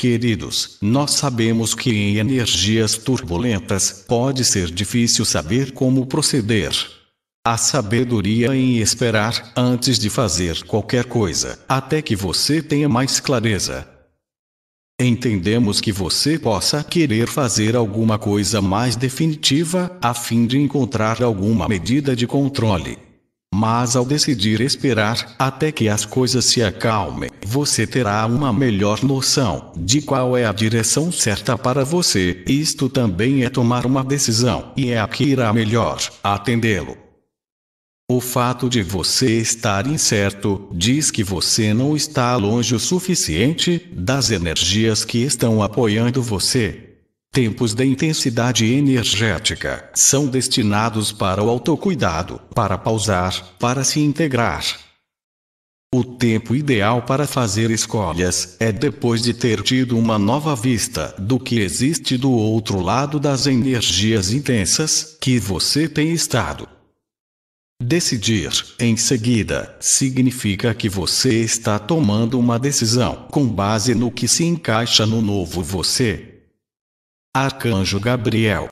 Queridos, nós sabemos que em energias turbulentas pode ser difícil saber como proceder. A sabedoria em esperar antes de fazer qualquer coisa, até que você tenha mais clareza. Entendemos que você possa querer fazer alguma coisa mais definitiva, a fim de encontrar alguma medida de controle mas ao decidir esperar até que as coisas se acalmem, você terá uma melhor noção de qual é a direção certa para você. Isto também é tomar uma decisão e é a que irá melhor atendê-lo. O fato de você estar incerto diz que você não está longe o suficiente das energias que estão apoiando você. Tempos de intensidade energética são destinados para o autocuidado, para pausar, para se integrar. O tempo ideal para fazer escolhas é depois de ter tido uma nova vista do que existe do outro lado das energias intensas que você tem estado. Decidir, em seguida, significa que você está tomando uma decisão com base no que se encaixa no novo você. Arcanjo Gabriel